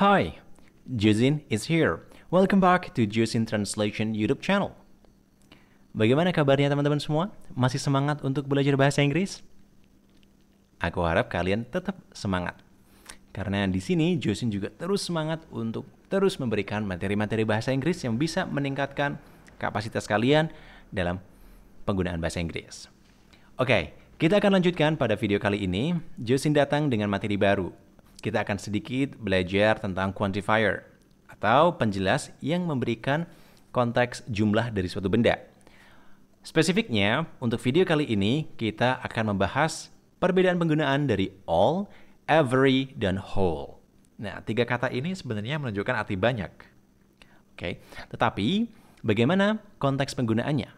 Hi, Juzin is here. Welcome back to Juzin Translation YouTube channel. Bagaimana kabarnya teman-teman semua? Masih semangat untuk belajar bahasa Inggris? Aku harap kalian tetap semangat. Karena di sini Juzin juga terus semangat untuk terus memberikan materi-materi bahasa Inggris yang bisa meningkatkan kapasitas kalian dalam penggunaan bahasa Inggris. Oke, kita akan lanjutkan pada video kali ini. Juzin datang dengan materi baru, kita akan sedikit belajar tentang quantifier atau penjelas yang memberikan konteks jumlah dari suatu benda. Spesifiknya, untuk video kali ini kita akan membahas perbedaan penggunaan dari all, every, dan whole. Nah, tiga kata ini sebenarnya menunjukkan arti banyak. Oke, tetapi bagaimana konteks penggunaannya?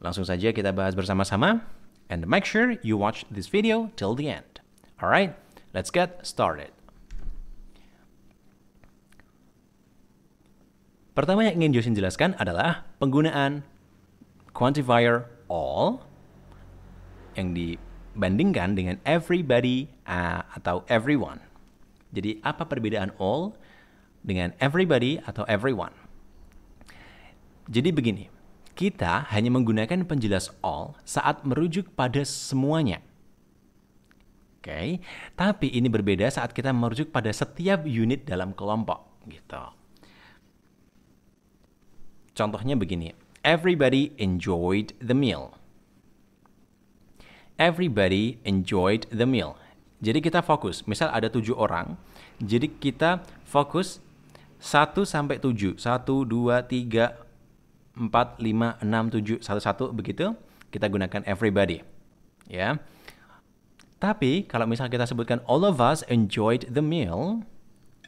Langsung saja kita bahas bersama-sama and make sure you watch this video till the end. Alright, Let's get started. Pertama yang ingin Yosin jelaskan adalah penggunaan quantifier all yang dibandingkan dengan everybody uh, atau everyone. Jadi apa perbedaan all dengan everybody atau everyone? Jadi begini, kita hanya menggunakan penjelas all saat merujuk pada semuanya Oke, okay? tapi ini berbeda saat kita merujuk pada setiap unit dalam kelompok gitu. Contohnya begini, everybody enjoyed the meal. Everybody enjoyed the meal. Jadi kita fokus, misal ada tujuh orang, jadi kita fokus 1 sampai 7, 1, 2, 3, 4, 5, 6, 7, 1, 1, begitu. Kita gunakan everybody. Ya. yeah. Tapi kalau misal kita sebutkan all of us enjoyed the meal,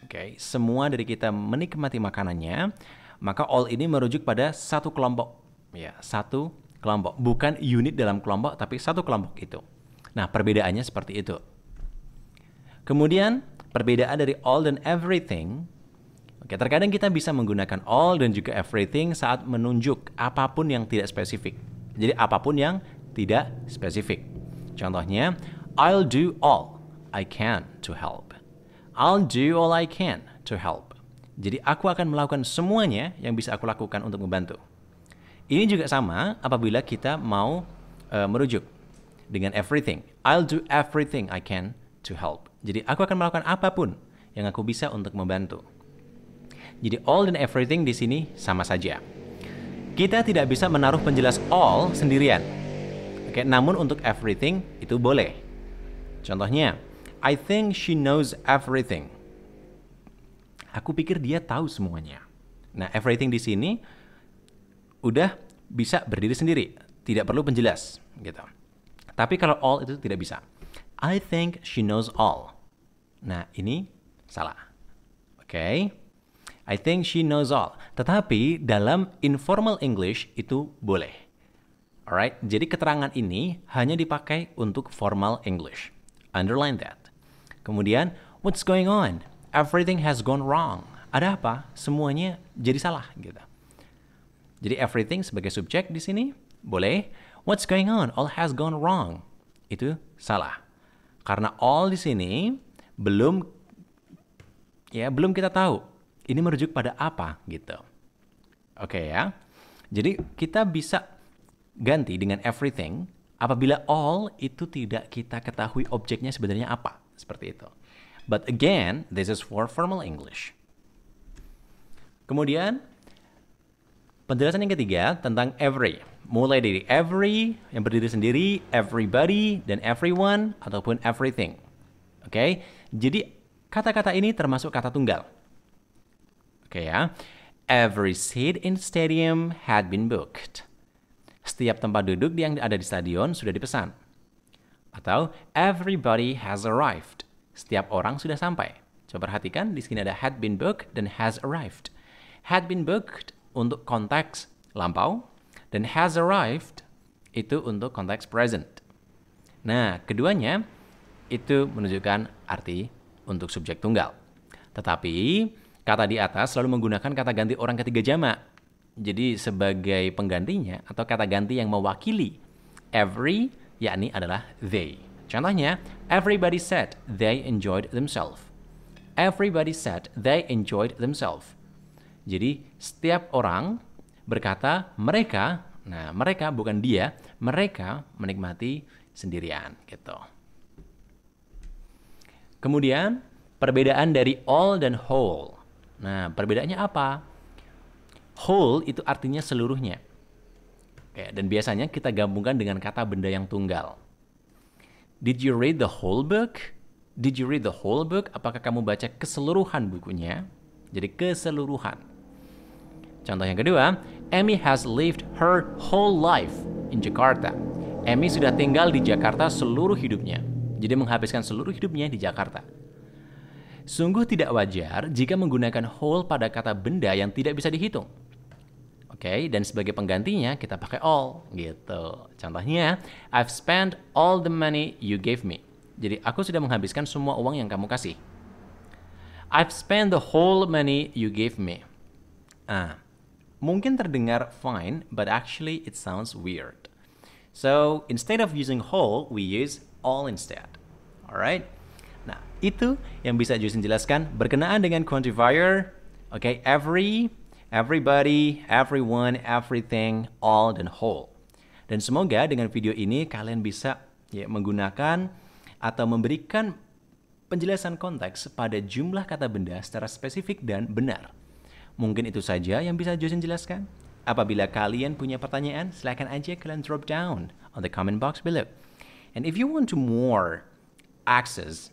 oke, okay, semua dari kita menikmati makanannya, maka all ini merujuk pada satu kelompok. Ya, satu kelompok, bukan unit dalam kelompok tapi satu kelompok itu. Nah, perbedaannya seperti itu. Kemudian, perbedaan dari all dan everything. Oke, terkadang kita bisa menggunakan all dan juga everything saat menunjuk apapun yang tidak spesifik. Jadi apapun yang tidak spesifik. Contohnya, I'll do all I can to help. I'll do all I can to help. Jadi aku akan melakukan semuanya yang bisa aku lakukan untuk membantu. Ini juga sama apabila kita mau uh, merujuk dengan everything. I'll do everything I can to help. Jadi aku akan melakukan apapun yang aku bisa untuk membantu. Jadi all dan everything di sini sama saja. Kita tidak bisa menaruh penjelas all sendirian. Oke, namun untuk everything itu boleh. Contohnya, I think she knows everything. Aku pikir dia tahu semuanya. Nah, everything di sini udah bisa berdiri sendiri, tidak perlu penjelas gitu. Tapi kalau all itu tidak bisa. I think she knows all. Nah, ini salah. Oke. Okay? I think she knows all. Tetapi dalam informal English itu boleh. Alright, jadi keterangan ini hanya dipakai untuk formal English. Underline that. Kemudian, what's going on? Everything has gone wrong. Ada apa? Semuanya jadi salah gitu. Jadi everything sebagai subjek di sini boleh. What's going on? All has gone wrong. Itu salah. Karena all di sini belum ya belum kita tahu ini merujuk pada apa gitu. Oke okay, ya. Jadi kita bisa ganti dengan everything apabila all itu tidak kita ketahui objeknya sebenarnya apa. Seperti itu. But again, this is for formal English. Kemudian, penjelasan yang ketiga tentang every. Mulai dari every, yang berdiri sendiri, everybody, dan everyone, ataupun everything. Oke, okay? jadi kata-kata ini termasuk kata tunggal. Oke okay, ya. Every seat in stadium had been booked setiap tempat duduk yang ada di stadion sudah dipesan. Atau everybody has arrived. Setiap orang sudah sampai. Coba perhatikan di sini ada had been booked dan has arrived. Had been booked untuk konteks lampau dan has arrived itu untuk konteks present. Nah, keduanya itu menunjukkan arti untuk subjek tunggal. Tetapi, kata di atas selalu menggunakan kata ganti orang ketiga jamak. Jadi sebagai penggantinya atau kata ganti yang mewakili every yakni adalah they. Contohnya, everybody said they enjoyed themselves. Everybody said they enjoyed themselves. Jadi setiap orang berkata mereka, nah mereka bukan dia, mereka menikmati sendirian gitu. Kemudian perbedaan dari all dan whole. Nah, perbedaannya apa? Whole itu artinya seluruhnya. Oke, dan biasanya kita gabungkan dengan kata benda yang tunggal. Did you read the whole book? Did you read the whole book? Apakah kamu baca keseluruhan bukunya? Jadi keseluruhan. Contoh yang kedua, Amy has lived her whole life in Jakarta. Amy sudah tinggal di Jakarta seluruh hidupnya. Jadi menghabiskan seluruh hidupnya di Jakarta. Sungguh tidak wajar jika menggunakan whole pada kata benda yang tidak bisa dihitung. Oke, okay? dan sebagai penggantinya kita pakai all gitu. Contohnya, I've spent all the money you gave me. Jadi aku sudah menghabiskan semua uang yang kamu kasih. I've spent the whole money you gave me. Ah, mungkin terdengar fine, but actually it sounds weird. So instead of using whole, we use all instead. Alright? Nah, itu yang bisa Justin jelaskan berkenaan dengan quantifier. Oke, okay, every everybody, everyone, everything, all, dan whole. Dan semoga dengan video ini kalian bisa ya, menggunakan atau memberikan penjelasan konteks pada jumlah kata benda secara spesifik dan benar. Mungkin itu saja yang bisa Josin jelaskan. Apabila kalian punya pertanyaan, silahkan aja kalian drop down on the comment box below. And if you want to more access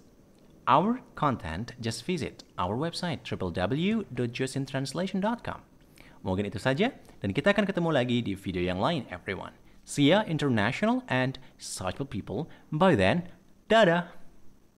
our content, just visit our website www.justintranslation.com. Mungkin itu saja, dan kita akan ketemu lagi di video yang lain, everyone. See ya, international and such people. By then, dadah!